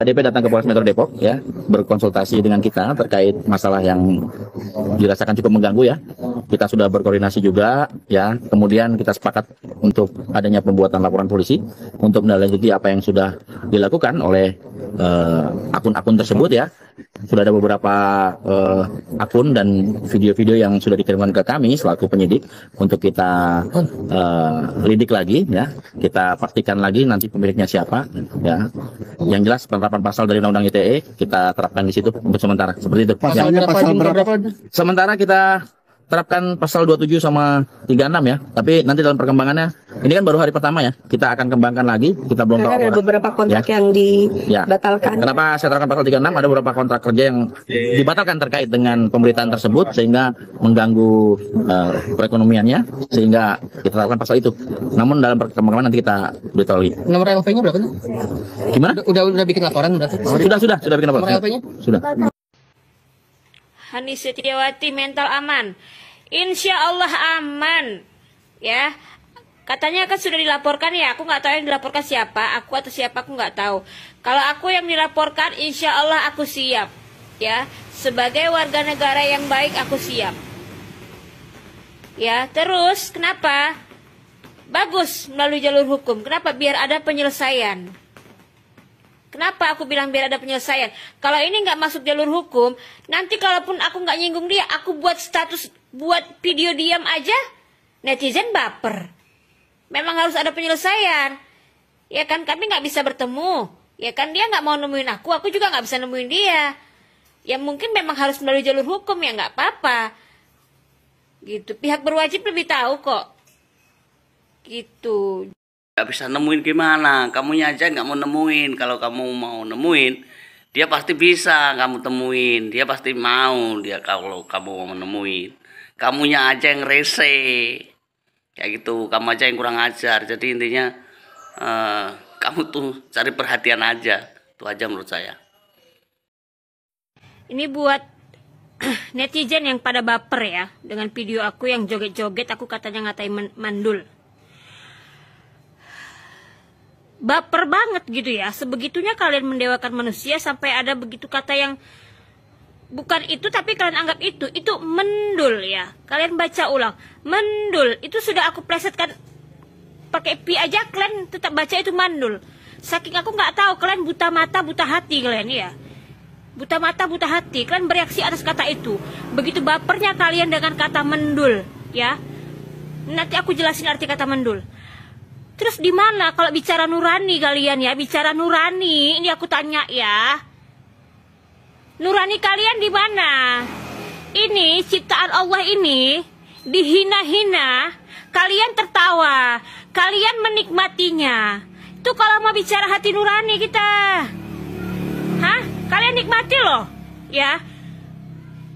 ADP datang ke Polres Metro Depok ya berkonsultasi dengan kita terkait masalah yang dirasakan cukup mengganggu ya. Kita sudah berkoordinasi juga ya. Kemudian kita sepakat untuk adanya pembuatan laporan polisi untuk menelusuri apa yang sudah dilakukan oleh eh, akun-akun uh, tersebut ya. Sudah ada beberapa uh, akun dan video-video yang sudah dikirimkan ke kami selaku penyidik untuk kita uh, lidik lagi ya. Kita pastikan lagi nanti pemiliknya siapa ya. Yang jelas delapan pasal dari Undang-Undang ITE kita terapkan di situ untuk sementara seperti itu. Pasalnya ya. pasal berapa? Sementara kita terapkan pasal 27 sama 36 ya. Tapi nanti dalam perkembangannya ini kan baru hari pertama ya. Kita akan kembangkan lagi. Kita belum ya, tahu. Ada beberapa kontrak ya. yang ya. dibatalkan. Ya. Kenapa saya terapkan pasal 36? Ada beberapa kontrak kerja yang dibatalkan terkait dengan pemberitaan tersebut sehingga mengganggu uh, perekonomiannya sehingga kita terapkan pasal itu. Namun dalam perkembangan nanti kita beritahu lagi. Nomor yang nya berapa? Gimana? Udah, udah bikin laporan berarti? Sudah sudah sudah bikin laporan. Nomor lv nya Sudah. Hani Setiawati mental aman. Insya Allah aman. Ya, Katanya kan sudah dilaporkan ya, aku nggak tahu yang dilaporkan siapa, aku atau siapa aku nggak tahu. Kalau aku yang dilaporkan, insya Allah aku siap, ya. Sebagai warga negara yang baik, aku siap. Ya, terus kenapa? Bagus melalui jalur hukum. Kenapa? Biar ada penyelesaian. Kenapa aku bilang biar ada penyelesaian? Kalau ini nggak masuk jalur hukum, nanti kalaupun aku nggak nyinggung dia, aku buat status, buat video diam aja, netizen baper. Memang harus ada penyelesaian. Ya kan, kami nggak bisa bertemu. Ya kan, dia nggak mau nemuin aku, aku juga nggak bisa nemuin dia. Ya mungkin memang harus melalui jalur hukum, ya nggak apa-apa. Gitu, pihak berwajib lebih tahu kok. Gitu nggak bisa nemuin gimana kamunya aja nggak mau nemuin kalau kamu mau nemuin dia pasti bisa kamu temuin dia pasti mau dia kalau kamu mau nemuin kamunya aja yang rese kayak gitu kamu aja yang kurang ajar jadi intinya uh, kamu tuh cari perhatian aja itu aja menurut saya ini buat netizen yang pada baper ya dengan video aku yang joget-joget aku katanya ngatain mandul baper banget gitu ya sebegitunya kalian mendewakan manusia sampai ada begitu kata yang bukan itu tapi kalian anggap itu itu mendul ya kalian baca ulang mendul itu sudah aku plesetkan pakai pi aja kalian tetap baca itu mandul saking aku nggak tahu kalian buta mata buta hati kalian ya buta mata buta hati kalian bereaksi atas kata itu begitu bapernya kalian dengan kata mendul ya nanti aku jelasin arti kata mendul Terus di mana kalau bicara nurani kalian ya? Bicara nurani, ini aku tanya ya. Nurani kalian di mana? Ini ciptaan Allah ini dihina-hina, kalian tertawa, kalian menikmatinya. Itu kalau mau bicara hati nurani kita. Hah? Kalian nikmati loh, ya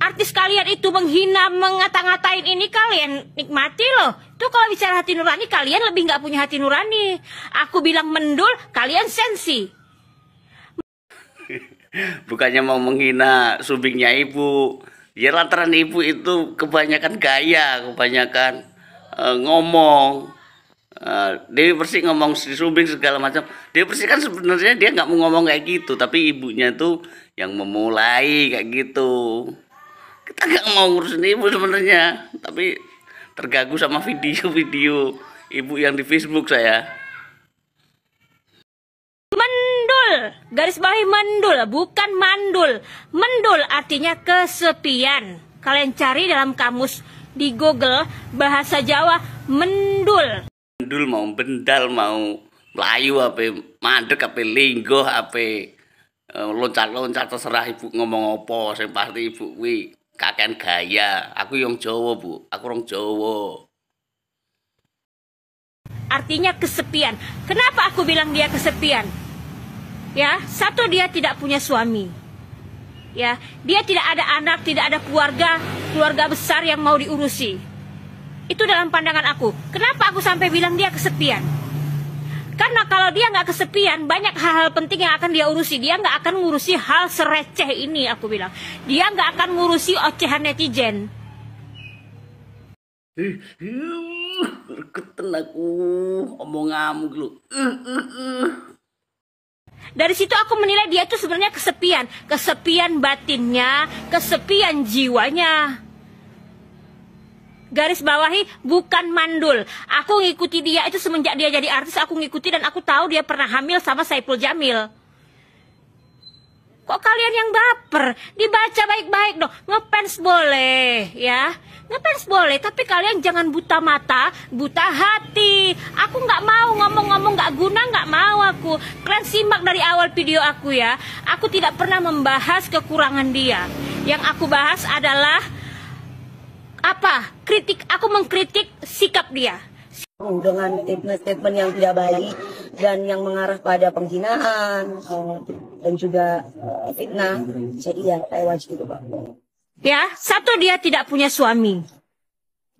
artis kalian itu menghina, mengata-ngatain ini kalian nikmati loh. Itu kalau bicara hati nurani kalian lebih nggak punya hati nurani. Aku bilang mendul, kalian sensi. Bukannya mau menghina subingnya ibu. Ya lantaran ibu itu kebanyakan gaya, kebanyakan uh, ngomong. Uh, Dewi Persik ngomong si Subing segala macam. Dewi Persik kan sebenarnya dia nggak mau ngomong kayak gitu, tapi ibunya tuh yang memulai kayak gitu kita nggak mau ngurusin ibu sebenarnya tapi terganggu sama video-video ibu yang di Facebook saya mendul garis bawahi mendul bukan mandul mendul artinya kesepian kalian cari dalam kamus di Google bahasa Jawa mendul mendul mau bendal mau Melayu apa mandek apa linggo apa eh, loncat-loncat terserah ibu ngomong apa yang pasti ibu wih kakek gaya. Aku yang Jawa, Bu. Aku orang Jawa. Artinya kesepian. Kenapa aku bilang dia kesepian? Ya, satu dia tidak punya suami. Ya, dia tidak ada anak, tidak ada keluarga, keluarga besar yang mau diurusi. Itu dalam pandangan aku. Kenapa aku sampai bilang dia kesepian? Karena kalau dia nggak kesepian, banyak hal-hal penting yang akan dia urusi. Dia nggak akan ngurusi hal sereceh ini, aku bilang. Dia nggak akan ngurusi ocehan netizen. Berketen aku, uh, omong amu uh, uh, Dari situ aku menilai dia itu sebenarnya kesepian. Kesepian batinnya, kesepian jiwanya garis bawahi bukan mandul. Aku ngikuti dia itu semenjak dia jadi artis aku ngikuti dan aku tahu dia pernah hamil sama Saiful Jamil. Kok kalian yang baper? Dibaca baik-baik dong. Ngefans boleh, ya. Ngefans boleh, tapi kalian jangan buta mata, buta hati. Aku nggak mau ngomong-ngomong nggak guna, nggak mau aku. Kalian simak dari awal video aku ya. Aku tidak pernah membahas kekurangan dia. Yang aku bahas adalah apa kritik aku mengkritik sikap dia dengan statement-statement yang tidak baik dan yang mengarah pada penghinaan eh, dan juga eh, fitnah jadi ya saya wajib itu pak ya satu dia tidak punya suami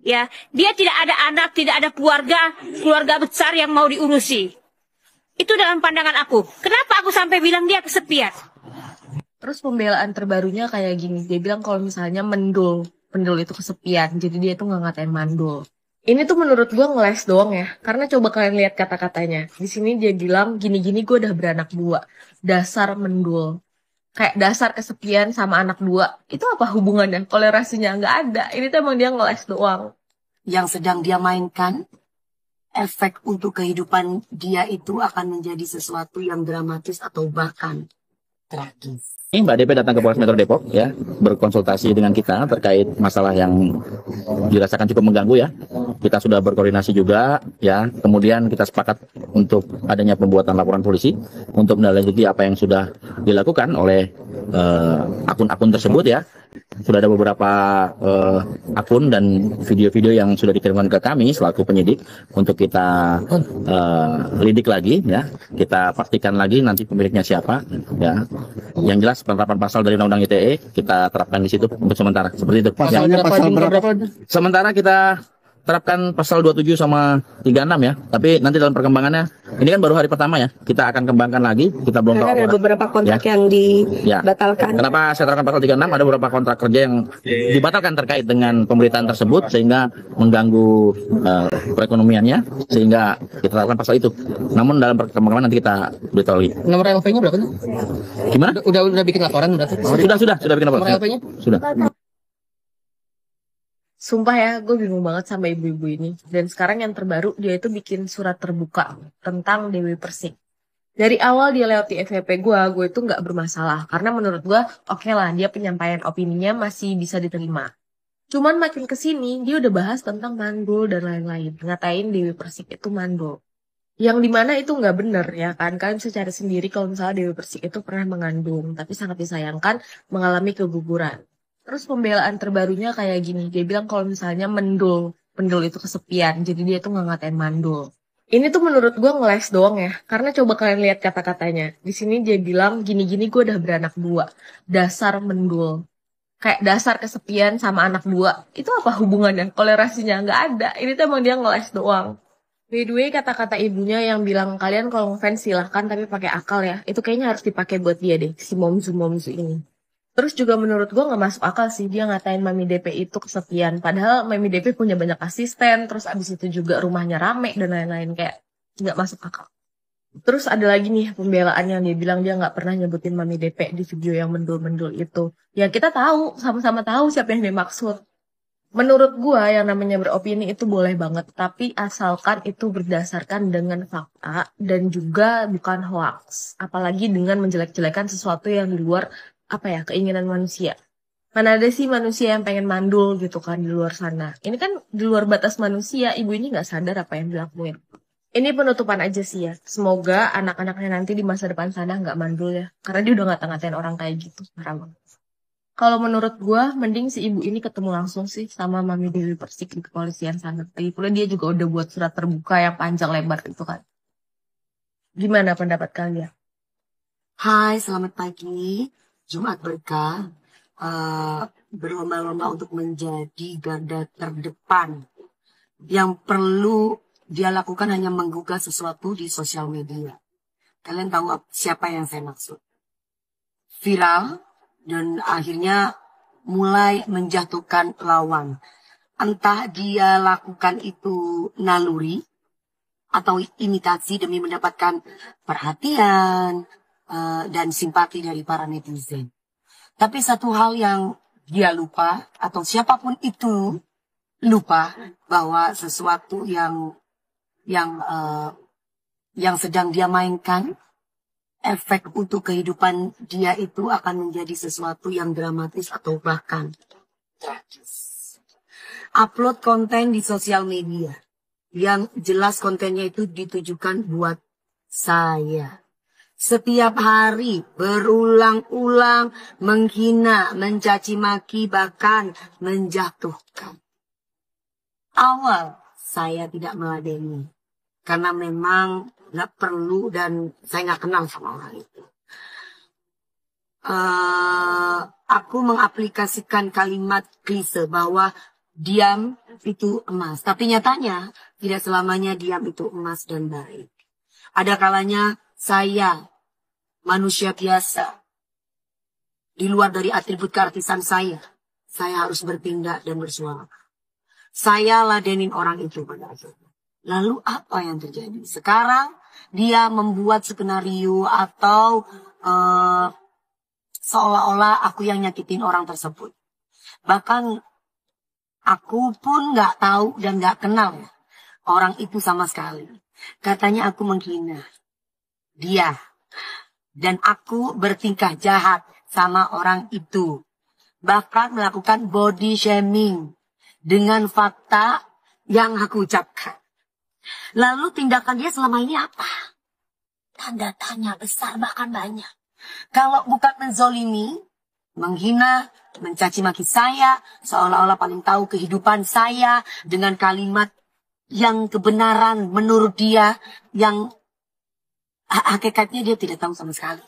ya dia tidak ada anak tidak ada keluarga keluarga besar yang mau diurusi itu dalam pandangan aku kenapa aku sampai bilang dia kesepian terus pembelaan terbarunya kayak gini dia bilang kalau misalnya mendul pendul itu kesepian jadi dia tuh nggak ngatain mandul ini tuh menurut gue ngeles doang ya karena coba kalian lihat kata-katanya di sini dia bilang gini-gini gue udah beranak dua dasar mendul kayak dasar kesepian sama anak dua itu apa hubungannya kolerasinya nggak ada ini tuh emang dia ngeles doang yang sedang dia mainkan efek untuk kehidupan dia itu akan menjadi sesuatu yang dramatis atau bahkan ini Mbak DP datang ke Polres Metro Depok ya, berkonsultasi dengan kita terkait masalah yang dirasakan cukup mengganggu ya. Kita sudah berkoordinasi juga ya. Kemudian kita sepakat untuk adanya pembuatan laporan polisi untuk menelusuri apa yang sudah dilakukan oleh eh, akun-akun uh, akun -akun tersebut ya sudah ada beberapa uh, akun dan video-video yang sudah dikirimkan ke kami selaku penyidik untuk kita uh, lidik lagi ya kita pastikan lagi nanti pemiliknya siapa ya yang jelas penerapan pasal dari undang-undang ITE kita terapkan di situ untuk sementara seperti itu pasalnya ya. pasal berapa sementara kita terapkan pasal 27 sama 36 ya. Tapi nanti dalam perkembangannya ini kan baru hari pertama ya. Kita akan kembangkan lagi. Kita belum tahu. Ada beberapa kontrak ya. yang dibatalkan. Ya. Kenapa saya terapkan pasal 36? Ada beberapa kontrak kerja yang dibatalkan terkait dengan pemberitaan tersebut sehingga mengganggu uh, perekonomiannya sehingga kita terapkan pasal itu. Namun dalam perkembangan nanti kita beritahu lagi. Nomor lv nya berapa? Gimana? Udah, udah udah bikin laporan berarti Sudah sudah sudah bikin laporan. Nomor nya Sudah. Sumpah ya, gue bingung banget sama ibu-ibu ini. Dan sekarang yang terbaru, dia itu bikin surat terbuka tentang Dewi Persik. Dari awal dia lewat di FVP gue, gue itu nggak bermasalah. Karena menurut gue, oke okay lah, dia penyampaian opininya masih bisa diterima. Cuman makin kesini, dia udah bahas tentang mandul dan lain-lain. Ngatain Dewi Persik itu mandul. Yang dimana itu nggak bener ya kan. Kalian bisa cari sendiri kalau misalnya Dewi Persik itu pernah mengandung. Tapi sangat disayangkan mengalami keguguran Terus pembelaan terbarunya kayak gini, dia bilang kalau misalnya mendul, mendul itu kesepian, jadi dia tuh nggak ngatain mandul. Ini tuh menurut gue ngeles doang ya, karena coba kalian lihat kata-katanya. Di sini dia bilang gini-gini gue udah beranak dua, dasar mendul. Kayak dasar kesepian sama anak dua, itu apa hubungannya? Kolerasinya nggak ada, ini tuh emang dia ngeles doang. By the way, kata-kata ibunya yang bilang kalian kalau ngefans silahkan tapi pakai akal ya, itu kayaknya harus dipakai buat dia deh, si momzu momzu ini. Terus juga menurut gue gak masuk akal sih dia ngatain Mami DP itu kesepian. Padahal Mami DP punya banyak asisten, terus abis itu juga rumahnya rame dan lain-lain kayak gak masuk akal. Terus ada lagi nih pembelaan yang dia bilang dia gak pernah nyebutin Mami DP di video yang mendul-mendul itu. Ya kita tahu, sama-sama tahu siapa yang dimaksud. Menurut gue yang namanya beropini itu boleh banget, tapi asalkan itu berdasarkan dengan fakta dan juga bukan hoax. Apalagi dengan menjelek-jelekan sesuatu yang di luar apa ya keinginan manusia mana ada sih manusia yang pengen mandul gitu kan di luar sana ini kan di luar batas manusia ibu ini nggak sadar apa yang dilakuin ini penutupan aja sih ya semoga anak-anaknya nanti di masa depan sana nggak mandul ya karena dia udah ngata-ngatain orang kayak gitu sekarang kalau menurut gue mending si ibu ini ketemu langsung sih sama mami Dewi Persik di kepolisian sana lagi pula dia juga udah buat surat terbuka yang panjang lebar itu kan gimana pendapat kalian Hai, selamat pagi. Jumat Berkah eh, uh, berlomba-lomba untuk menjadi garda terdepan yang perlu dia lakukan hanya menggugah sesuatu di sosial media. Kalian tahu siapa yang saya maksud? Viral dan akhirnya mulai menjatuhkan lawan. Entah dia lakukan itu naluri atau imitasi demi mendapatkan perhatian, Eh, dan simpati dari para netizen. Tapi satu hal yang dia lupa atau siapapun itu lupa bahwa sesuatu yang yang uh, yang sedang dia mainkan efek untuk kehidupan dia itu akan menjadi sesuatu yang dramatis atau bahkan tragis. Upload konten di sosial media yang jelas kontennya itu ditujukan buat saya setiap hari berulang-ulang menghina, mencaci maki, bahkan menjatuhkan. Awal saya tidak meladeni karena memang nggak perlu dan saya nggak kenal sama orang itu. Uh, aku mengaplikasikan kalimat klise bahwa diam itu emas, tapi nyatanya tidak selamanya diam itu emas dan baik. Ada kalanya saya manusia biasa. Di luar dari atribut keartisan saya, saya harus bertindak dan bersuara. Saya ladenin orang itu pada akhirnya. Lalu apa yang terjadi? Sekarang dia membuat skenario atau uh, seolah-olah aku yang nyakitin orang tersebut. Bahkan aku pun nggak tahu dan nggak kenal orang itu sama sekali. Katanya aku menghina dia. Dan aku bertingkah jahat sama orang itu. Bahkan melakukan body shaming dengan fakta yang aku ucapkan. Lalu tindakan dia selama ini apa? Tanda tanya besar bahkan banyak. Kalau bukan menzolimi, menghina, mencaci maki saya, seolah-olah paling tahu kehidupan saya dengan kalimat yang kebenaran menurut dia yang hakikatnya dia tidak tahu sama sekali.